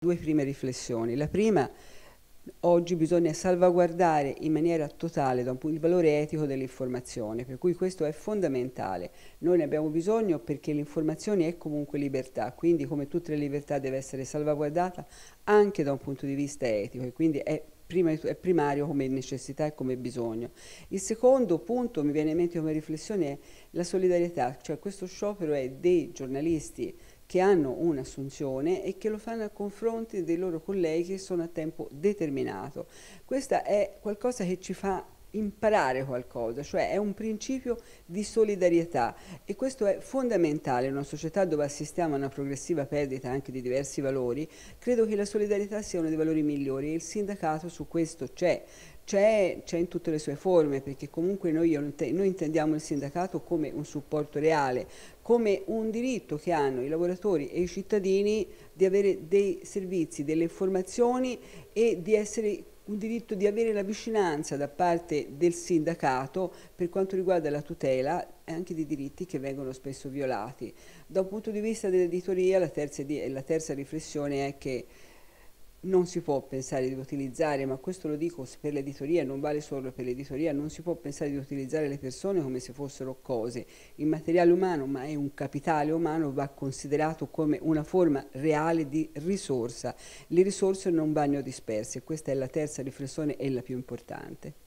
Due prime riflessioni. La prima, oggi bisogna salvaguardare in maniera totale il valore etico dell'informazione, per cui questo è fondamentale. Noi ne abbiamo bisogno perché l'informazione è comunque libertà, quindi come tutte le libertà deve essere salvaguardata anche da un punto di vista etico e quindi è è primario come necessità e come bisogno. Il secondo punto mi viene in mente come riflessione è la solidarietà, cioè questo sciopero è dei giornalisti che hanno un'assunzione e che lo fanno a confronti dei loro colleghi che sono a tempo determinato. Questa è qualcosa che ci fa imparare qualcosa, cioè è un principio di solidarietà e questo è fondamentale in una società dove assistiamo a una progressiva perdita anche di diversi valori, credo che la solidarietà sia uno dei valori migliori e il sindacato su questo c'è, c'è, in tutte le sue forme, perché comunque noi, noi, intendiamo il sindacato come un supporto reale, come un diritto che hanno i lavoratori e i cittadini di avere dei servizi, delle informazioni e di essere un diritto di avere la vicinanza da parte del sindacato per quanto riguarda la tutela e anche dei diritti che vengono spesso violati. Da un punto di vista dell'editoria la, la terza riflessione è che non si può pensare di utilizzare, ma questo lo dico per l'editoria, non vale solo per l'editoria, non si può pensare di utilizzare le persone come se fossero cose. Il materiale umano, ma è un capitale umano, va considerato come una forma reale di risorsa. Le risorse non vanno disperse, questa è la terza riflessione e la più importante.